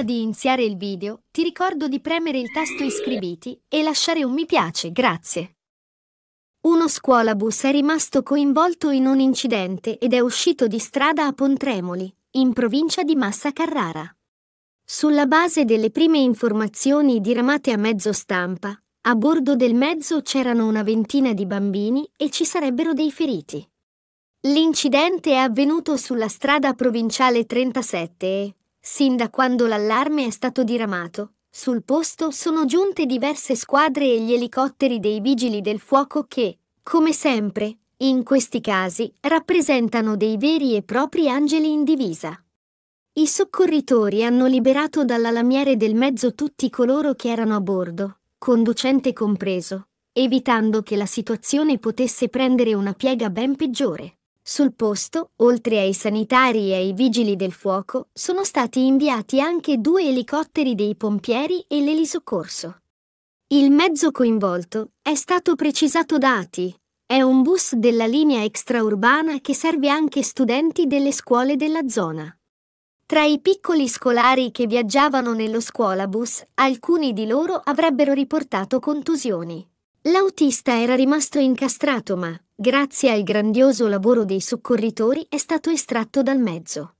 Prima di iniziare il video, ti ricordo di premere il tasto iscriviti e lasciare un mi piace, grazie. Uno scuolabus è rimasto coinvolto in un incidente ed è uscito di strada a Pontremoli, in provincia di Massa Carrara. Sulla base delle prime informazioni diramate a mezzo stampa, a bordo del mezzo c'erano una ventina di bambini e ci sarebbero dei feriti. L'incidente è avvenuto sulla strada provinciale 37 e, Sin da quando l'allarme è stato diramato, sul posto sono giunte diverse squadre e gli elicotteri dei vigili del fuoco che, come sempre, in questi casi rappresentano dei veri e propri angeli in divisa. I soccorritori hanno liberato dalla lamiere del mezzo tutti coloro che erano a bordo, conducente compreso, evitando che la situazione potesse prendere una piega ben peggiore. Sul posto, oltre ai sanitari e ai vigili del fuoco, sono stati inviati anche due elicotteri dei pompieri e l'elisoccorso. Il mezzo coinvolto è stato precisato da ATI. È un bus della linea extraurbana che serve anche studenti delle scuole della zona. Tra i piccoli scolari che viaggiavano nello scuolabus, alcuni di loro avrebbero riportato contusioni. L'autista era rimasto incastrato ma, grazie al grandioso lavoro dei soccorritori, è stato estratto dal mezzo.